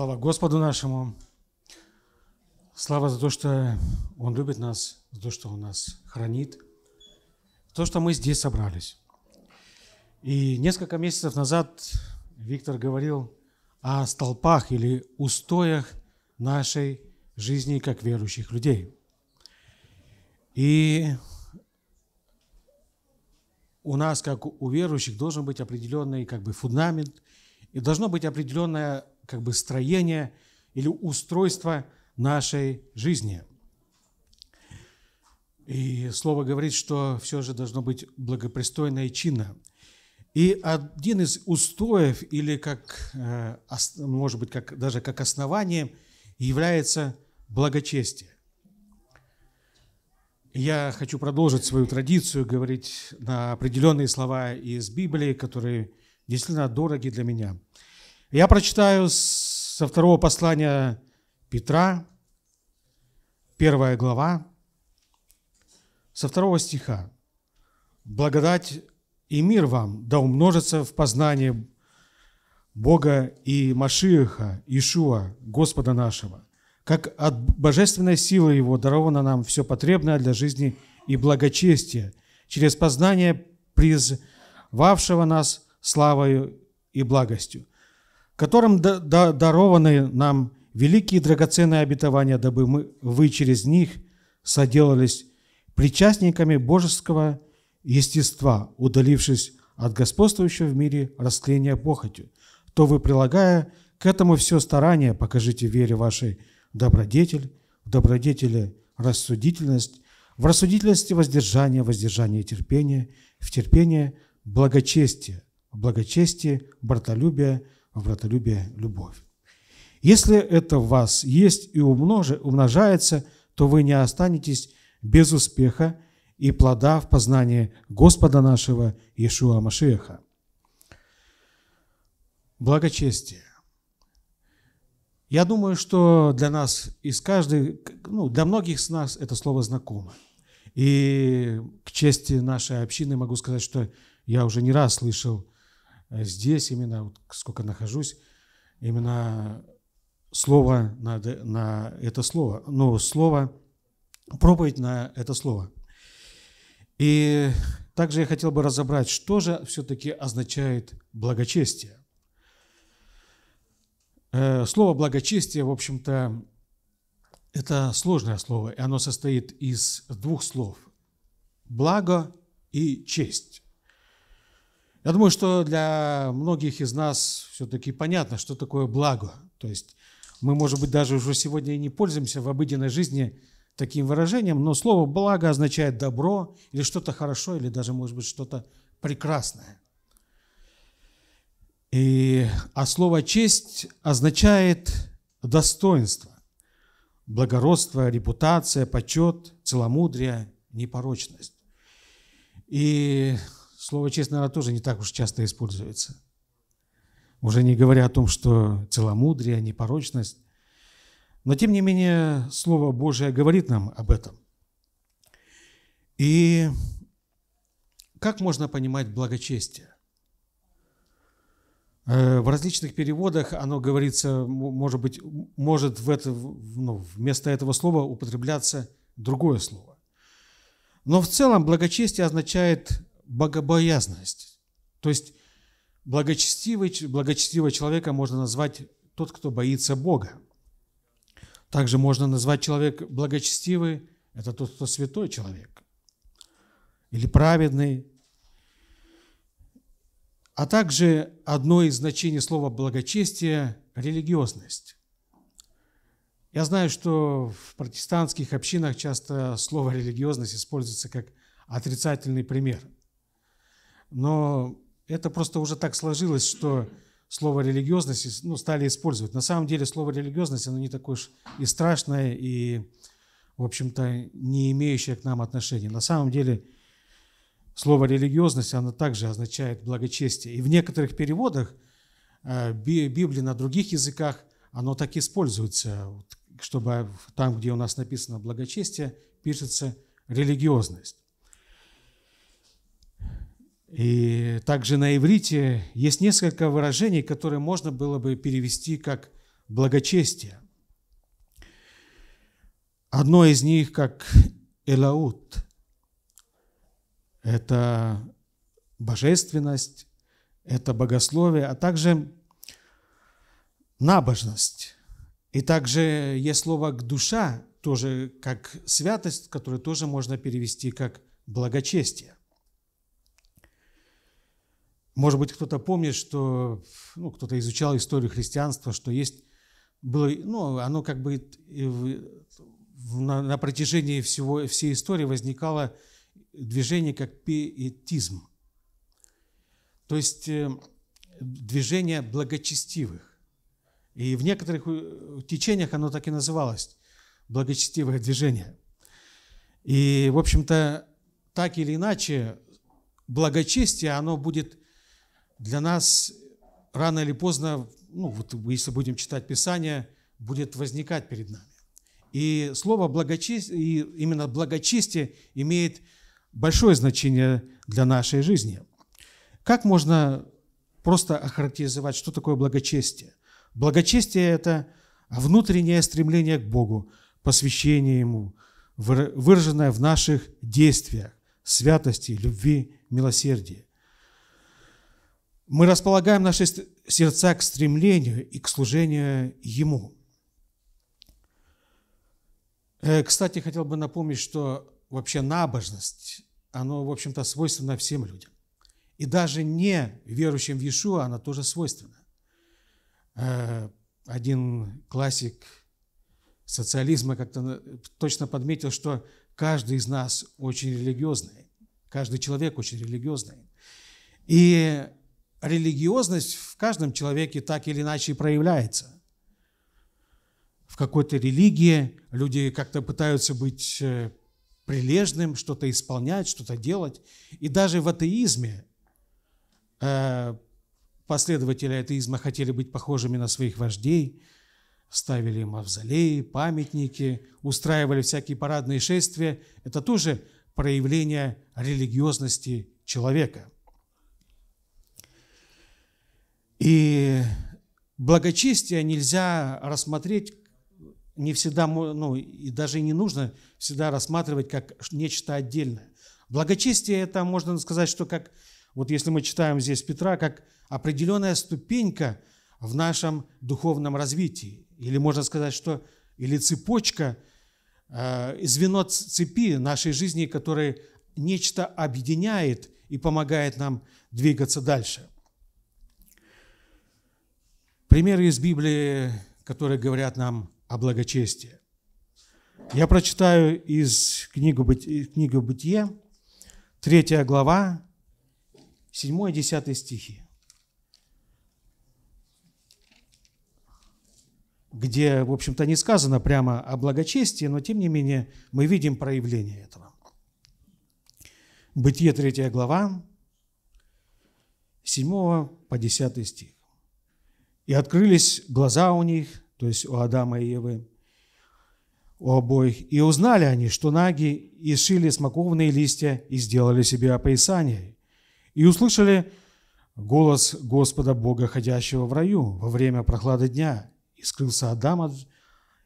Слава Господу нашему. Слава за то, что Он любит нас, за то, что Он нас хранит, за то, что мы здесь собрались. И несколько месяцев назад Виктор говорил о столпах или устоях нашей жизни как верующих людей. И у нас, как у верующих, должен быть определенный как бы фундамент, и должно быть определенное как бы строение или устройство нашей жизни. И слово говорит, что все же должно быть благопристойно и чинно. И один из устоев, или как, э, может быть, как, даже как основание, является благочестие. Я хочу продолжить свою традицию говорить на определенные слова из Библии, которые действительно дороги для меня – я прочитаю со второго послания Петра, первая глава, со второго стиха. «Благодать и мир вам да умножится в познании Бога и Машиаха, Ишуа, Господа нашего, как от божественной силы Его даровано нам все потребное для жизни и благочестия, через познание призвавшего нас славою и благостью, которым дарованы нам великие драгоценные обетования, дабы мы, вы через них соделались причастниками божеского естества, удалившись от господствующего в мире растления похотью, то вы, прилагая к этому все старание, покажите вере вашей добродетель, в добродетели рассудительность, в рассудительности воздержание, воздержание терпение, в терпение благочестие, в благочестии братолюбие – в любовь. Если это в вас есть и умножается, то вы не останетесь без успеха и плода в познании Господа нашего Иешуа Машеха. Благочестие. Я думаю, что для нас из каждой, ну, для многих из нас это слово знакомо. И к чести нашей общины могу сказать, что я уже не раз слышал Э, здесь именно, вот сколько нахожусь, именно слово на, на это слово, ну, слово, проповедь на это слово. И также я хотел бы разобрать, что же все-таки означает благочестие. Э, слово благочестие, в общем-то, это сложное слово, и оно состоит из двух слов – благо и честь. Я думаю, что для многих из нас все-таки понятно, что такое благо. То есть мы, может быть, даже уже сегодня и не пользуемся в обыденной жизни таким выражением, но слово «благо» означает добро или что-то хорошо, или даже, может быть, что-то прекрасное. И, а слово «честь» означает достоинство, благородство, репутация, почет, целомудрие, непорочность. И Слово «честь», наверное, тоже не так уж часто используется. Уже не говоря о том, что целомудрие, непорочность. Но, тем не менее, Слово Божие говорит нам об этом. И как можно понимать благочестие? Э, в различных переводах оно говорится, может быть, может в это, ну, вместо этого слова употребляться другое слово. Но в целом благочестие означает богобоязность. То есть благочестивый, благочестивого человека можно назвать тот, кто боится Бога. Также можно назвать человек благочестивый, это тот, кто святой человек, или праведный. А также одно из значений слова благочестие – религиозность. Я знаю, что в протестантских общинах часто слово «религиозность» используется как отрицательный пример – но это просто уже так сложилось, что слово религиозность ну, стали использовать. На самом деле слово религиозность, оно не такое уж и страшное, и, в общем-то, не имеющее к нам отношения. На самом деле слово религиозность, оно также означает благочестие. И в некоторых переводах э, Библии на других языках оно так используется, чтобы там, где у нас написано благочестие, пишется религиозность. И также на иврите есть несколько выражений, которые можно было бы перевести как благочестие. Одно из них как элаут. Это божественность, это богословие, а также набожность. И также есть слово «душа», тоже как святость, которое тоже можно перевести как благочестие. Может быть, кто-то помнит, что ну, кто-то изучал историю христианства, что есть было, ну, оно как бы на, на протяжении всего, всей истории возникало движение как пиетизм. То есть э, движение благочестивых. И в некоторых э, течениях оно так и называлось – благочестивое движение. И, в общем-то, так или иначе, благочестие, оно будет для нас рано или поздно, ну вот если будем читать Писание, будет возникать перед нами. И слово благочестие, и именно благочестие имеет большое значение для нашей жизни. Как можно просто охарактеризовать, что такое благочестие? Благочестие – это внутреннее стремление к Богу, посвящение Ему, выраженное в наших действиях, святости, любви, милосердии мы располагаем наши сердца к стремлению и к служению Ему. Э, кстати, хотел бы напомнить, что вообще набожность, оно, в общем-то, свойственно всем людям. И даже не верующим в Иешуа она тоже свойственна. Э, один классик социализма как-то точно подметил, что каждый из нас очень религиозный, каждый человек очень религиозный. И религиозность в каждом человеке так или иначе проявляется. В какой-то религии люди как-то пытаются быть э, прилежным, что-то исполнять, что-то делать. И даже в атеизме э, последователи атеизма хотели быть похожими на своих вождей, ставили мавзолеи, памятники, устраивали всякие парадные шествия. Это тоже проявление религиозности человека – и благочестие нельзя рассмотреть, не всегда, ну, и даже не нужно всегда рассматривать как нечто отдельное. Благочестие – это, можно сказать, что как, вот если мы читаем здесь Петра, как определенная ступенька в нашем духовном развитии. Или можно сказать, что или цепочка, э, звено цепи нашей жизни, которое нечто объединяет и помогает нам двигаться дальше – Примеры из Библии, которые говорят нам о благочестии. Я прочитаю из книги, Бытия, 3 глава, 7-10 стихи, где, в общем-то, не сказано прямо о благочестии, но, тем не менее, мы видим проявление этого. Бытие 3 глава, 7 по 10 стих. И открылись глаза у них, то есть у Адама и Евы, у обоих. И узнали они, что наги, и сшили смоковные листья, и сделали себе опоясание. И услышали голос Господа Бога, ходящего в раю во время прохлады дня. И скрылся Адам от,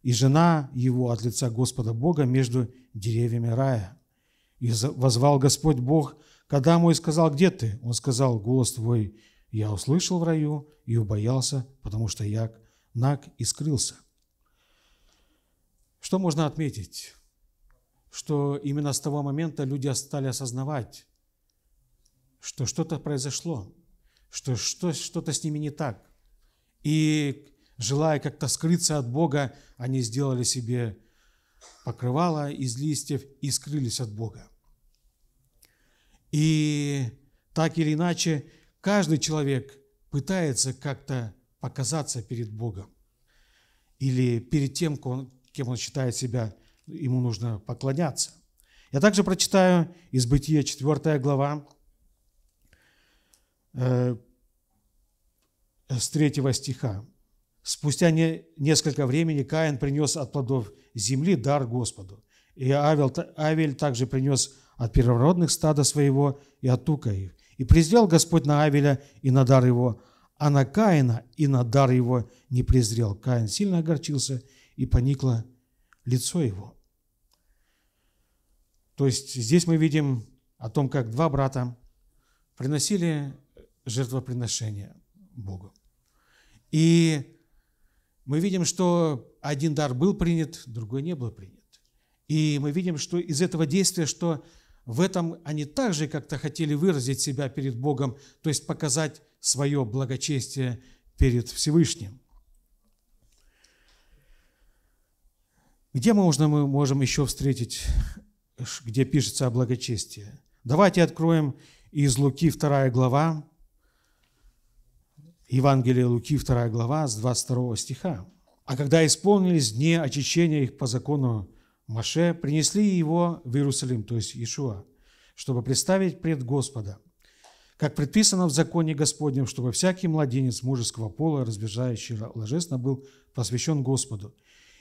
и жена его от лица Господа Бога между деревьями рая. И возвал Господь Бог к Адаму и сказал, где ты? Он сказал, голос твой я услышал в раю и убоялся, потому что я наг и скрылся. Что можно отметить? Что именно с того момента люди стали осознавать, что что-то произошло, что что-то с ними не так. И желая как-то скрыться от Бога, они сделали себе покрывало из листьев и скрылись от Бога. И так или иначе, Каждый человек пытается как-то показаться перед Богом. Или перед тем, кем он считает себя, ему нужно поклоняться. Я также прочитаю из Бытия 4 глава, э, с 3 стиха. Спустя несколько времени Каин принес от плодов земли дар Господу. И Авель, Авель также принес от первородных стада своего и от тука их. И презрел Господь на Авеля и на дар его, а на Каина и на дар его не презрел. Каин сильно огорчился, и поникло лицо его. То есть здесь мы видим о том, как два брата приносили жертвоприношение Богу. И мы видим, что один дар был принят, другой не был принят. И мы видим, что из этого действия, что в этом они также как-то хотели выразить себя перед Богом, то есть показать свое благочестие перед Всевышним. Где мы, можно, мы можем еще встретить, где пишется о благочестии? Давайте откроем из Луки 2 глава, Евангелие Луки 2 глава с 22 стиха. «А когда исполнились дни очищения их по закону Маше, принесли его в Иерусалим, то есть Иешуа, чтобы представить пред Господа, как предписано в законе Господнем, чтобы всякий младенец мужеского пола, разбежающий ложественно, был посвящен Господу,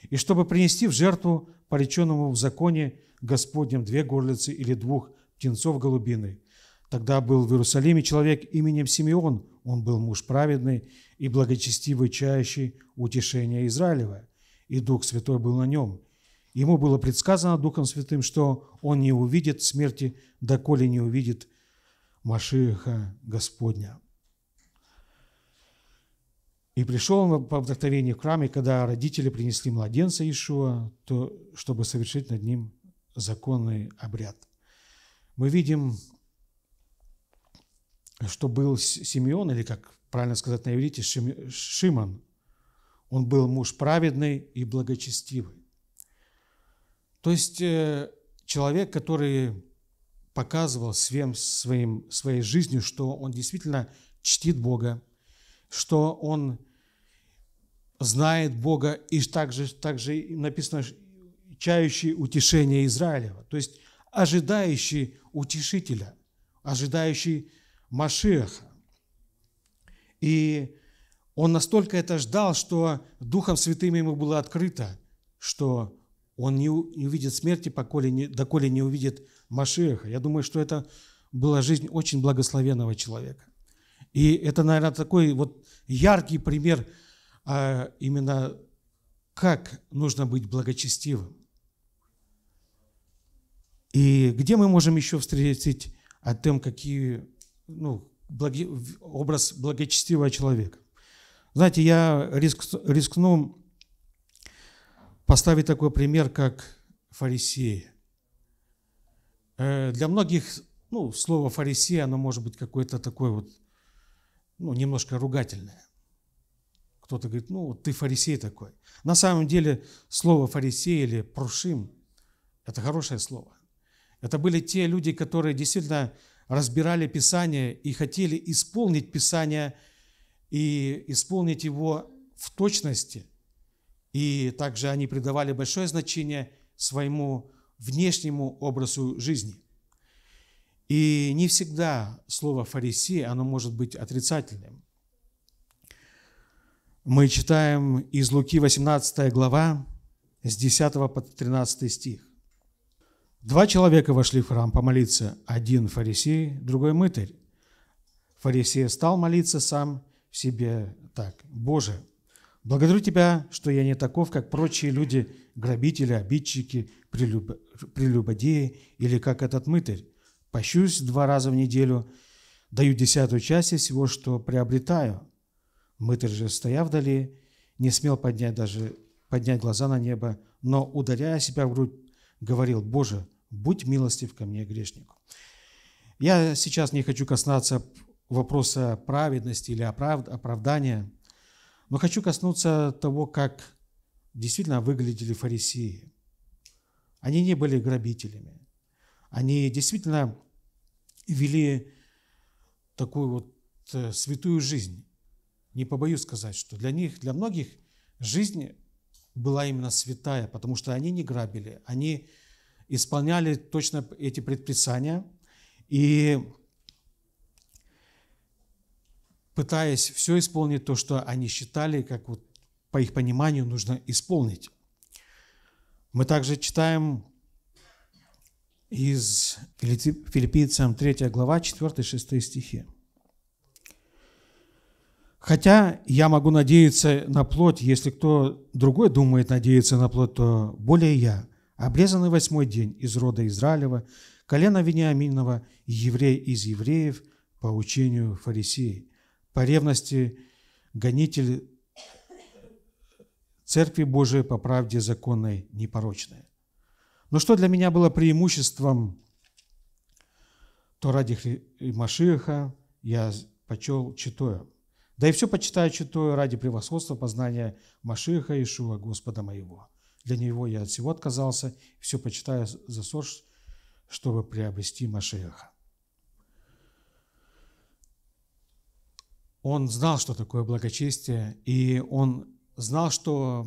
и чтобы принести в жертву пореченному в законе Господнем две горлицы или двух птенцов голубины. Тогда был в Иерусалиме человек именем Симеон, он был муж праведный и благочестивый, чающий утешение Израилева, и Дух Святой был на нем – Ему было предсказано Духом Святым, что он не увидит смерти, доколе не увидит Машиха Господня. И пришел он по вдохновению в храме, когда родители принесли младенца Ишуа, то, чтобы совершить над ним законный обряд. Мы видим, что был Симеон, или как правильно сказать на иврите, Шимон. Он был муж праведный и благочестивый. То есть э, человек, который показывал всем своим, своей жизнью, что он действительно чтит Бога, что он знает Бога, и также, также написано «чающий утешение Израилева», то есть ожидающий утешителя, ожидающий Машиаха. И он настолько это ждал, что Духом Святым ему было открыто, что он не, увидит смерти, поколе не, доколе не увидит Машеха. Я думаю, что это была жизнь очень благословенного человека. И это, наверное, такой вот яркий пример а, именно как нужно быть благочестивым. И где мы можем еще встретить о том, какие, ну, благи, образ благочестивого человека? Знаете, я риск, рискну поставить такой пример, как фарисеи. Э, для многих ну, слово фарисей, оно может быть какое-то такое вот, ну, немножко ругательное. Кто-то говорит, ну, ты фарисей такой. На самом деле слово фарисей или прушим – это хорошее слово. Это были те люди, которые действительно разбирали Писание и хотели исполнить Писание и исполнить его в точности – и также они придавали большое значение своему внешнему образу жизни. И не всегда слово «фарисей» оно может быть отрицательным. Мы читаем из Луки 18 глава с 10 по 13 стих. Два человека вошли в храм помолиться, один фарисей, другой мытарь. Фарисей стал молиться сам в себе так. «Боже, Благодарю Тебя, что я не таков, как прочие люди, грабители, обидчики, прелюб... прелюбодеи или как этот мытарь. Пощусь два раза в неделю, даю десятую часть из всего, что приобретаю. Мытарь же, стоя вдали, не смел поднять даже поднять глаза на небо, но, ударяя себя в грудь, говорил, «Боже, будь милостив ко мне, грешнику». Я сейчас не хочу касаться вопроса праведности или оправдания, но хочу коснуться того, как действительно выглядели фарисеи. Они не были грабителями. Они действительно вели такую вот э, святую жизнь. Не побоюсь сказать, что для них, для многих жизнь была именно святая, потому что они не грабили, они исполняли точно эти предписания, и пытаясь все исполнить то, что они считали, как вот по их пониманию нужно исполнить. Мы также читаем из филиппийцам 3 глава 4-6 стихи. Хотя я могу надеяться на плоть, если кто другой думает надеяться на плоть, то более я, обрезанный восьмой день из рода Израилева, колено Вениаминова, еврей из евреев, по учению фарисеев по ревности гонитель Церкви Божией по правде законной непорочной. Но что для меня было преимуществом, то ради Машиха я почел читое. Да и все почитаю читое ради превосходства познания Машиха Ишуа Господа моего. Для него я от всего отказался, все почитаю за сорж, чтобы приобрести Машиха. он знал, что такое благочестие, и он знал, что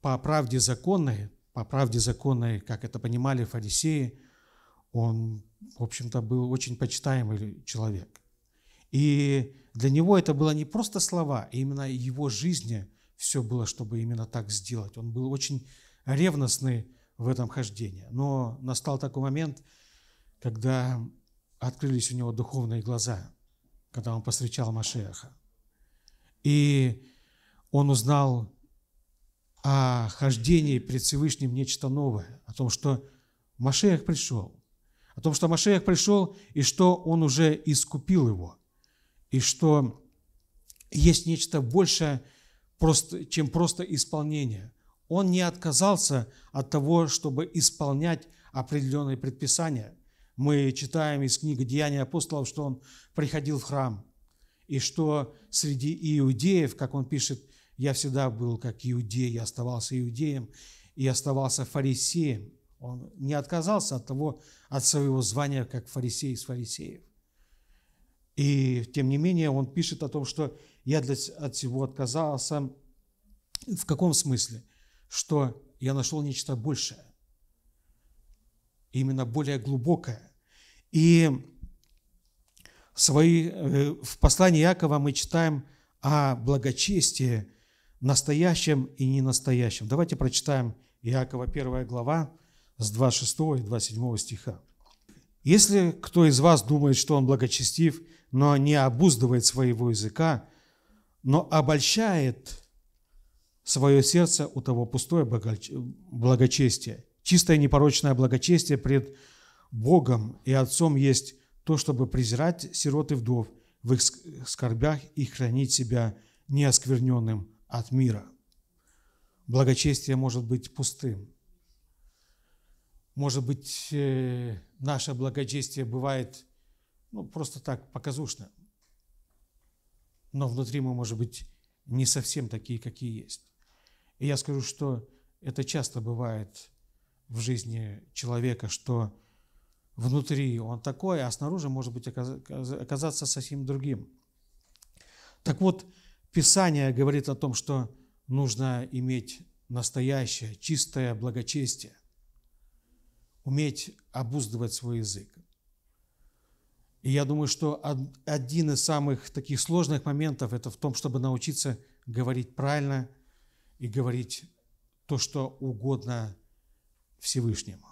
по правде законной, по правде законной, как это понимали фарисеи, он, в общем-то, был очень почитаемый человек. И для него это было не просто слова, а именно его жизни все было, чтобы именно так сделать. Он был очень ревностный в этом хождении. Но настал такой момент, когда открылись у него духовные глаза – когда он посвящал Машеха. И он узнал о хождении пред Всевышним нечто новое, о том, что Машех пришел, о том, что Машех пришел и что он уже искупил его, и что есть нечто большее, чем просто исполнение. Он не отказался от того, чтобы исполнять определенные предписания – мы читаем из книги «Деяния апостолов», что он приходил в храм, и что среди иудеев, как он пишет, «Я всегда был как иудей, я оставался иудеем и оставался фарисеем». Он не отказался от того, от своего звания, как фарисей из фарисеев. И тем не менее он пишет о том, что я для, от всего отказался. В каком смысле? Что я нашел нечто большее, именно более глубокое, и свои, э, в послании Якова мы читаем о благочестии, настоящем и ненастоящем. Давайте прочитаем Иакова 1 глава с 26 и 27 стиха. «Если кто из вас думает, что он благочестив, но не обуздывает своего языка, но обольщает свое сердце у того пустое благочестие, чистое непорочное благочестие пред Богом и Отцом есть то, чтобы презирать сирот и вдов в их скорбях и хранить себя неоскверненным от мира. Благочестие может быть пустым. Может быть, э, наше благочестие бывает ну, просто так, показушно. Но внутри мы, может быть, не совсем такие, какие есть. И я скажу, что это часто бывает в жизни человека, что внутри он такой, а снаружи может быть оказаться совсем другим. Так вот, Писание говорит о том, что нужно иметь настоящее, чистое благочестие, уметь обуздывать свой язык. И я думаю, что один из самых таких сложных моментов – это в том, чтобы научиться говорить правильно и говорить то, что угодно Всевышнему.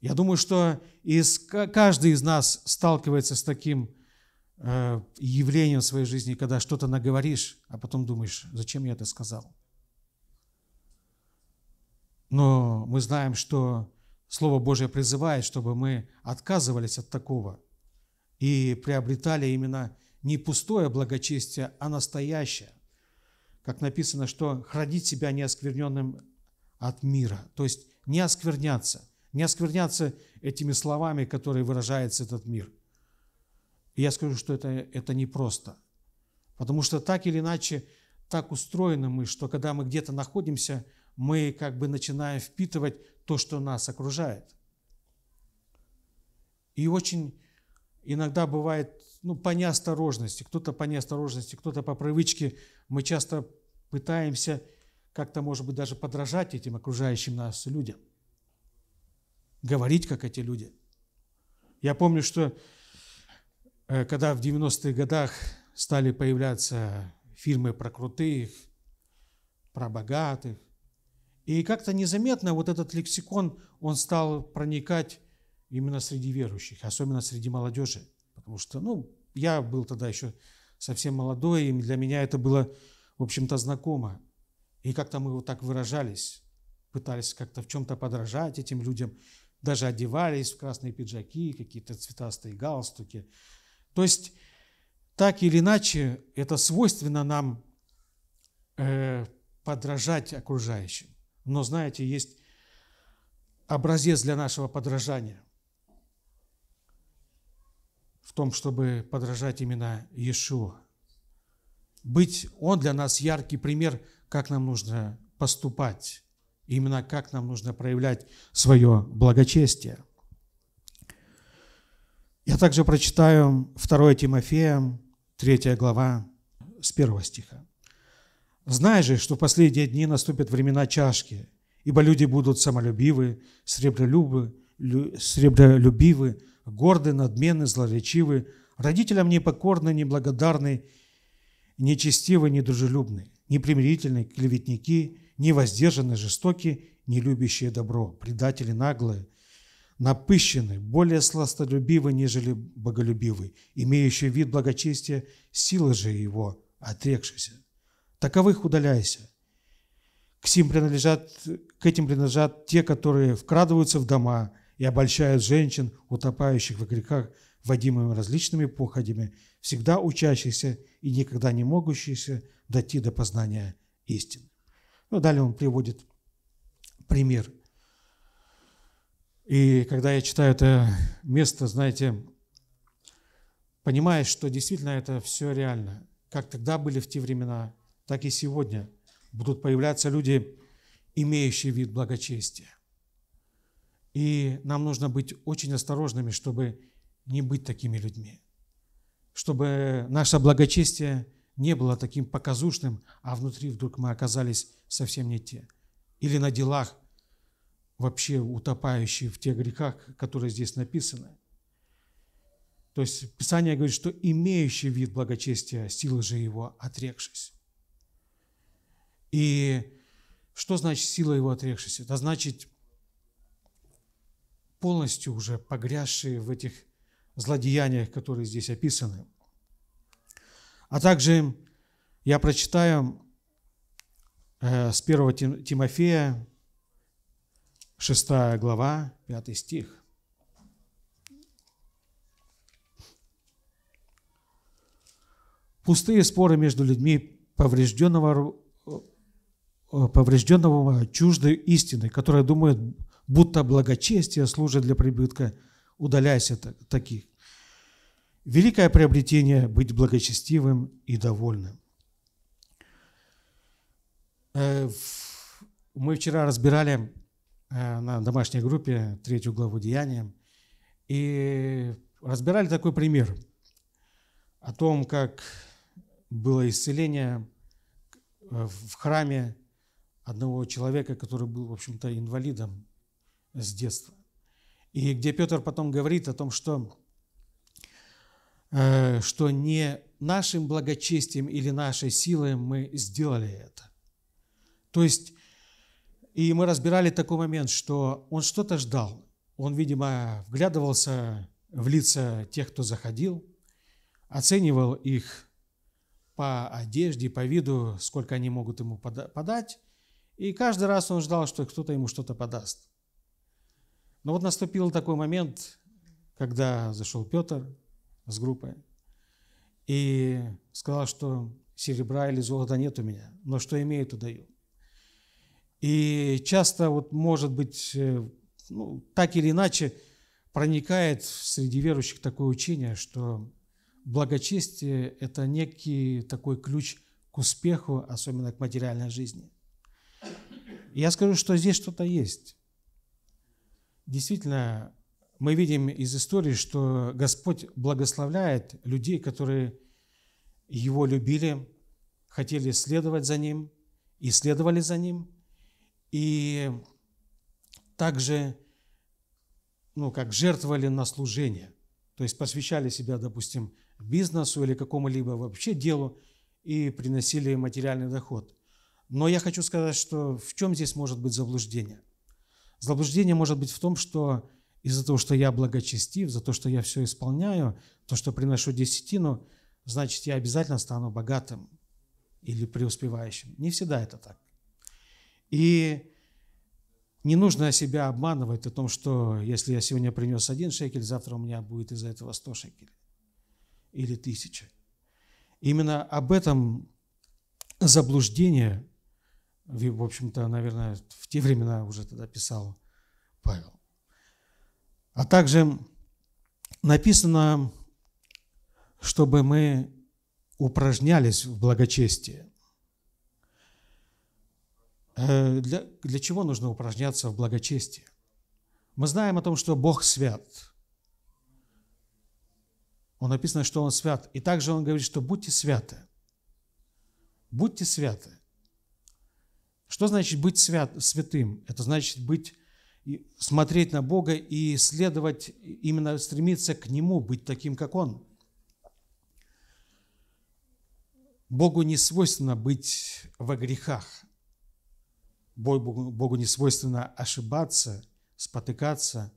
Я думаю, что из, каждый из нас сталкивается с таким э, явлением в своей жизни, когда что-то наговоришь, а потом думаешь, зачем я это сказал. Но мы знаем, что Слово Божье призывает, чтобы мы отказывались от такого и приобретали именно не пустое благочестие, а настоящее. Как написано, что хранить себя неоскверненным от мира, то есть не оскверняться не оскверняться этими словами, которые выражается этот мир. И я скажу, что это, это непросто. Потому что так или иначе, так устроены мы, что когда мы где-то находимся, мы как бы начинаем впитывать то, что нас окружает. И очень иногда бывает, ну, по неосторожности, кто-то по неосторожности, кто-то по привычке, мы часто пытаемся как-то, может быть, даже подражать этим окружающим нас людям говорить, как эти люди. Я помню, что э, когда в 90-х годах стали появляться фильмы про крутых, про богатых, и как-то незаметно вот этот лексикон, он стал проникать именно среди верующих, особенно среди молодежи. Потому что, ну, я был тогда еще совсем молодой, и для меня это было, в общем-то, знакомо. И как-то мы вот так выражались, пытались как-то в чем-то подражать этим людям даже одевались в красные пиджаки, какие-то цветастые галстуки. То есть, так или иначе, это свойственно нам э, подражать окружающим. Но, знаете, есть образец для нашего подражания в том, чтобы подражать именно Иешуа. Быть Он для нас яркий пример, как нам нужно поступать именно как нам нужно проявлять свое благочестие. Я также прочитаю 2 Тимофея, 3 глава, с 1 стиха. «Знай же, что в последние дни наступят времена чашки, ибо люди будут самолюбивы, сребролюбы, сребролюбивы, горды, надменны, злоречивы, родителям непокорны, неблагодарны, нечестивы, недружелюбны, непримирительны, клеветники, невоздержанные жестокие, не любящие добро, предатели наглые, напыщенные, более сластолюбивы, нежели боголюбивы, имеющие вид благочестия, силы же его отрекшиеся. Таковых удаляйся. К, сим принадлежат, к этим принадлежат те, которые вкрадываются в дома и обольщают женщин, утопающих в грехах, водимыми различными походями, всегда учащихся и никогда не могущихся дойти до познания истины. Ну, далее он приводит пример. И когда я читаю это место, знаете, понимаешь, что действительно это все реально. Как тогда были в те времена, так и сегодня будут появляться люди, имеющие вид благочестия. И нам нужно быть очень осторожными, чтобы не быть такими людьми, чтобы наше благочестие – не было таким показушным, а внутри вдруг мы оказались совсем не те. Или на делах, вообще утопающие в тех грехах, которые здесь написаны. То есть Писание говорит, что имеющий вид благочестия, силы же его отрекшись. И что значит сила его отрекшись? Это значит полностью уже погрязшие в этих злодеяниях, которые здесь описаны – а также я прочитаю э, с 1 Тимофея, 6 глава, 5 стих. Пустые споры между людьми поврежденного, э, поврежденного чуждой истины, которые думают, будто благочестие служит для прибытка, удаляясь от таких. Великое приобретение – быть благочестивым и довольным. Э, мы вчера разбирали э, на домашней группе третью главу Деяния и разбирали такой пример о том, как было исцеление э, в храме одного человека, который был, в общем-то, инвалидом с детства. И где Петр потом говорит о том, что Э, что не нашим благочестием или нашей силой мы сделали это. То есть, и мы разбирали такой момент, что он что-то ждал. Он, видимо, вглядывался в лица тех, кто заходил, оценивал их по одежде, по виду, сколько они могут ему подать. И каждый раз он ждал, что кто-то ему что-то подаст. Но вот наступил такой момент, когда зашел Петр, с группой и сказал, что серебра или золота нет у меня, но что имею, то даю. И часто, вот, может быть, э, ну, так или иначе проникает среди верующих такое учение, что благочестие – это некий такой ключ к успеху, особенно к материальной жизни. я скажу, что здесь что-то есть. Действительно, мы видим из истории, что Господь благословляет людей, которые Его любили, хотели следовать за Ним и следовали за Ним. И также, ну, как жертвовали на служение. То есть посвящали себя, допустим, бизнесу или какому-либо вообще делу и приносили материальный доход. Но я хочу сказать, что в чем здесь может быть заблуждение? Заблуждение может быть в том, что и за то, что я благочестив, за то, что я все исполняю, то, что приношу десятину, значит, я обязательно стану богатым или преуспевающим. Не всегда это так. И не нужно себя обманывать о том, что если я сегодня принес один шекель, завтра у меня будет из-за этого сто шекелей или тысяча. Именно об этом заблуждение, в общем-то, наверное, в те времена уже тогда писал Павел. А также написано, чтобы мы упражнялись в благочестии. Э, для, для чего нужно упражняться в благочестии? Мы знаем о том, что Бог свят. Он написано, что Он свят. И также Он говорит, что будьте святы. Будьте святы. Что значит быть свят, святым? Это значит быть смотреть на Бога и следовать, именно стремиться к Нему, быть таким, как Он. Богу не свойственно быть во грехах. Богу, не свойственно ошибаться, спотыкаться.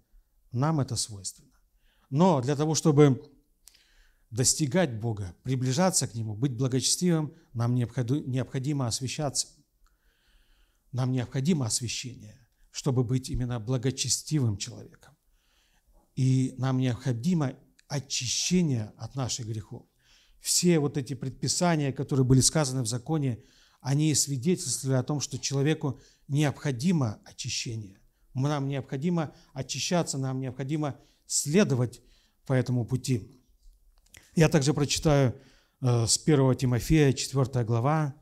Нам это свойственно. Но для того, чтобы достигать Бога, приближаться к Нему, быть благочестивым, нам необходимо освещаться. Нам необходимо освещение чтобы быть именно благочестивым человеком. И нам необходимо очищение от наших грехов. Все вот эти предписания, которые были сказаны в законе, они свидетельствовали о том, что человеку необходимо очищение. Нам необходимо очищаться, нам необходимо следовать по этому пути. Я также прочитаю э, с 1 Тимофея, 4 глава,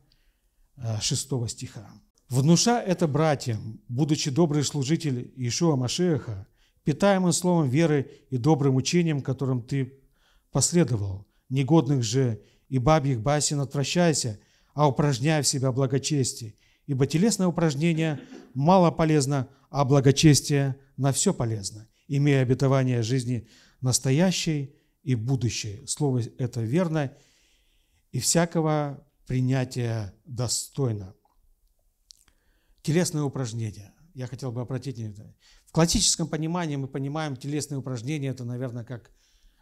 6 э, стиха. Внуша это братьям, будучи добрый служитель Иешуа Машеха, питаемым словом веры и добрым учением, которым ты последовал, негодных же и бабьих басен отвращайся, а упражняй в себя благочестие, ибо телесное упражнение мало полезно, а благочестие на все полезно, имея обетование жизни настоящей и будущей. Слово это верно и всякого принятия достойно телесные упражнения. Я хотел бы обратить внимание. В классическом понимании мы понимаем телесные упражнения, это, наверное, как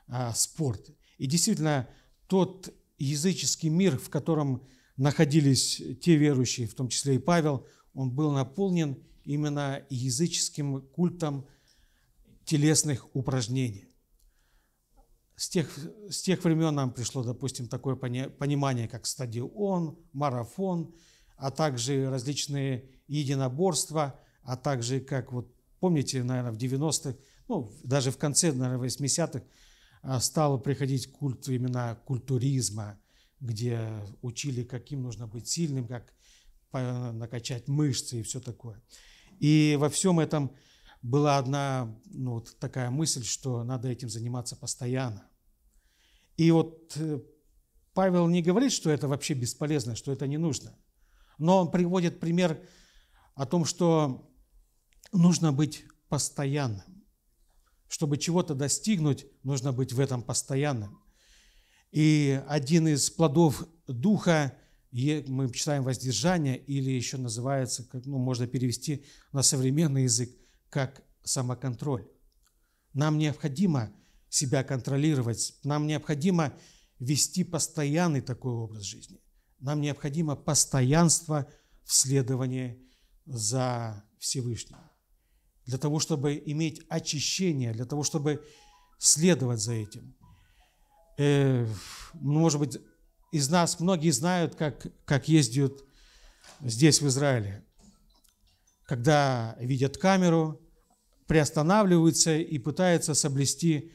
а, спорт. И действительно, тот языческий мир, в котором находились те верующие, в том числе и Павел, он был наполнен именно языческим культом телесных упражнений. С тех, с тех времен нам пришло, допустим, такое понимание, как стадион, марафон, а также различные единоборства, а также, как вот помните, наверное, в 90-х, ну, даже в конце, наверное, 80-х а, стал приходить культ именно культуризма, где учили, каким нужно быть сильным, как накачать мышцы и все такое. И во всем этом была одна ну, вот такая мысль, что надо этим заниматься постоянно. И вот э, Павел не говорит, что это вообще бесполезно, что это не нужно. Но он приводит пример о том, что нужно быть постоянным. Чтобы чего-то достигнуть, нужно быть в этом постоянным. И один из плодов Духа, мы читаем воздержание, или еще называется, ну, можно перевести на современный язык, как самоконтроль. Нам необходимо себя контролировать, нам необходимо вести постоянный такой образ жизни. Нам необходимо постоянство в следовании за Всевышним, для того, чтобы иметь очищение, для того, чтобы следовать за этим. Э, может быть, из нас многие знают, как, как ездят здесь, в Израиле, когда видят камеру, приостанавливаются и пытаются соблюсти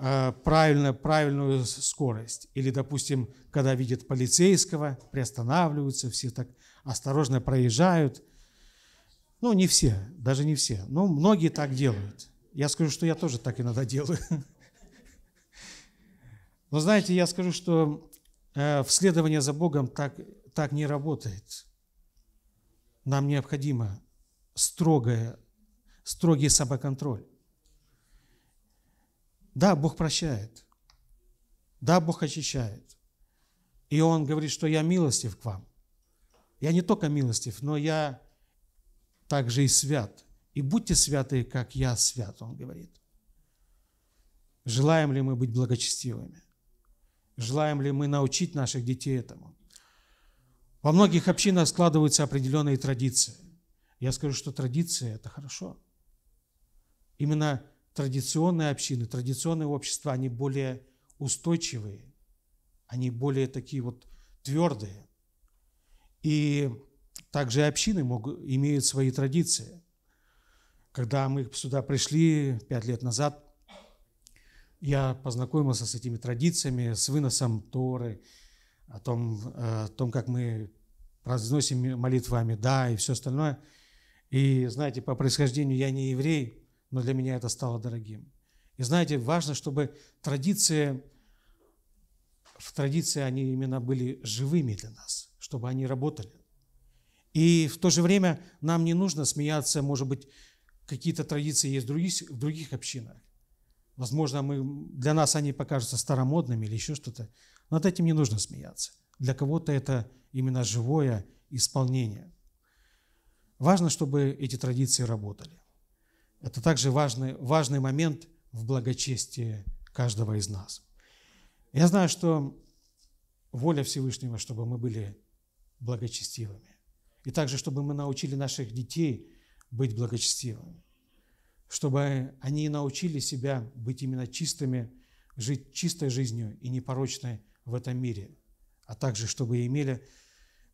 э, правильно, правильную скорость. Или, допустим, когда видят полицейского, приостанавливаются, все так осторожно проезжают. Ну, не все, даже не все. Но ну, многие так делают. Я скажу, что я тоже так иногда делаю. Но знаете, я скажу, что э, вследование за Богом так, так не работает. Нам необходимо строгое, строгий самоконтроль. Да, Бог прощает. Да, Бог очищает. И Он говорит, что я милостив к вам. Я не только милостив, но я также и свят. И будьте святы, как я свят, он говорит. Желаем ли мы быть благочестивыми? Желаем ли мы научить наших детей этому? Во многих общинах складываются определенные традиции. Я скажу, что традиции – это хорошо. Именно традиционные общины, традиционные общества, они более устойчивые, они более такие вот твердые. И также общины могут, имеют свои традиции. Когда мы сюда пришли пять лет назад, я познакомился с этими традициями, с выносом Торы, о том, э, о том как мы произносим молитвами «да» и все остальное. И, знаете, по происхождению я не еврей, но для меня это стало дорогим. И знаете, важно, чтобы традиции, в традиции они именно были живыми для нас – чтобы они работали. И в то же время нам не нужно смеяться, может быть, какие-то традиции есть в других, в других общинах. Возможно, мы, для нас они покажутся старомодными или еще что-то. Над этим не нужно смеяться. Для кого-то это именно живое исполнение. Важно, чтобы эти традиции работали. Это также важный, важный момент в благочестии каждого из нас. Я знаю, что воля Всевышнего, чтобы мы были благочестивыми. И также, чтобы мы научили наших детей быть благочестивыми. Чтобы они научили себя быть именно чистыми, жить чистой жизнью и непорочной в этом мире. А также, чтобы имели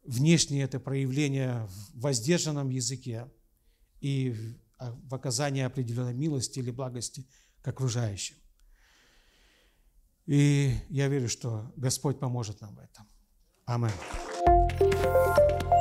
внешнее это проявление в воздержанном языке и в а, оказании определенной милости или благости к окружающим. И я верю, что Господь поможет нам в этом. Аминь. Thank you.